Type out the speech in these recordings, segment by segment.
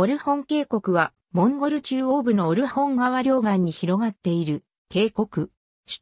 オルホン渓谷は、モンゴル中央部のオルホン川両岸に広がっている渓谷。首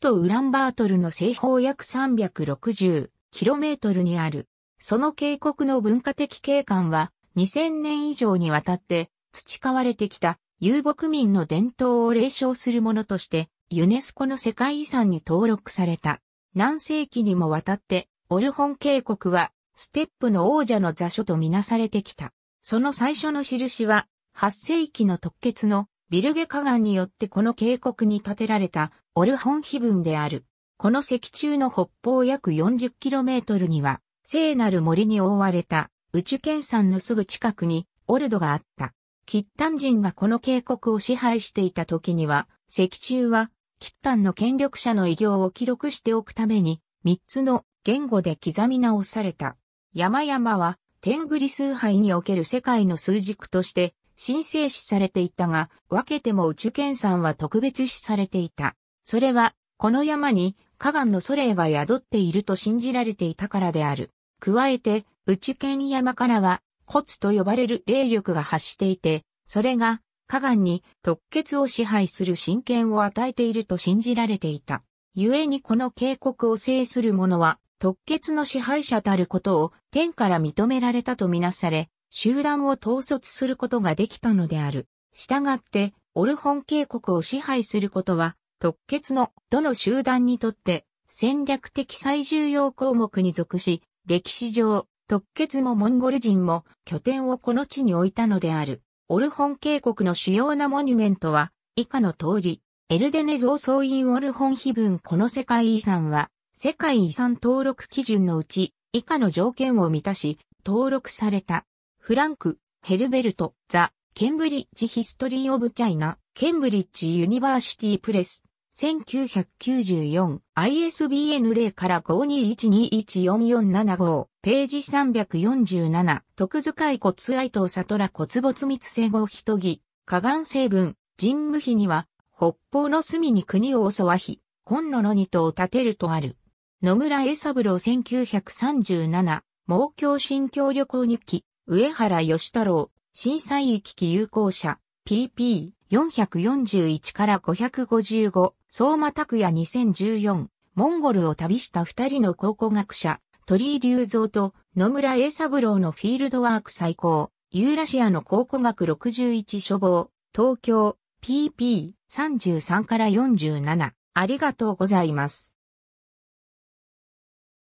都ウランバートルの西方約 360km にある。その渓谷の文化的景観は、2000年以上にわたって培われてきた遊牧民の伝統を霊唱するものとして、ユネスコの世界遺産に登録された。何世紀にもわたって、オルホン渓谷は、ステップの王者の座所とみなされてきた。その最初の印は、8世紀の特決のビルゲ河岸によってこの渓谷に建てられたオルホン碑文である。この石柱の北方約 40km には、聖なる森に覆われた宇宙県山のすぐ近くにオルドがあった。キッタン人がこの渓谷を支配していた時には、石柱は、キッタンの権力者の偉業を記録しておくために、3つの言語で刻み直された。山々は天狗理崇拝における世界の数軸として、神聖視されていたが、分けても宇宙研さんは特別視されていた。それは、この山に、河岸のソレイが宿っていると信じられていたからである。加えて、宇宙研山からは、コツと呼ばれる霊力が発していて、それが、河岸に特決を支配する神権を与えていると信じられていた。故にこの警告を制する者は、特決の支配者たることを天から認められたとみなされ、集団を統率することができたのである。したがって、オルホン渓谷を支配することは、特決のどの集団にとって戦略的最重要項目に属し、歴史上、特決もモンゴル人も拠点をこの地に置いたのである。オルホン渓谷の主要なモニュメントは、以下の通り、エルデネ像総員オルホン碑文この世界遺産は、世界遺産登録基準のうち以下の条件を満たし、登録された。フランク、ヘルベルト、ザ・ケンブリッジ・ヒストリー・オブ・チャイナ、ケンブリッジ・ユニバーシティ・プレス、1994 ISBN 0から52121475ページ347徳塚い骨愛と里ら骨没密生後ひとぎ河岸成分人無比には北方の隅に国を襲わひ今野の二島を建てるとある野村栄三郎1937、盲共新教旅行日記、上原義太郎、震災行き機有効者、PP、441から555、相馬拓也2014、モンゴルを旅した二人の考古学者、鳥居隆三と野村栄三郎のフィールドワーク最高、ユーラシアの考古学61書房、東京、PP、33から47、ありがとうございます。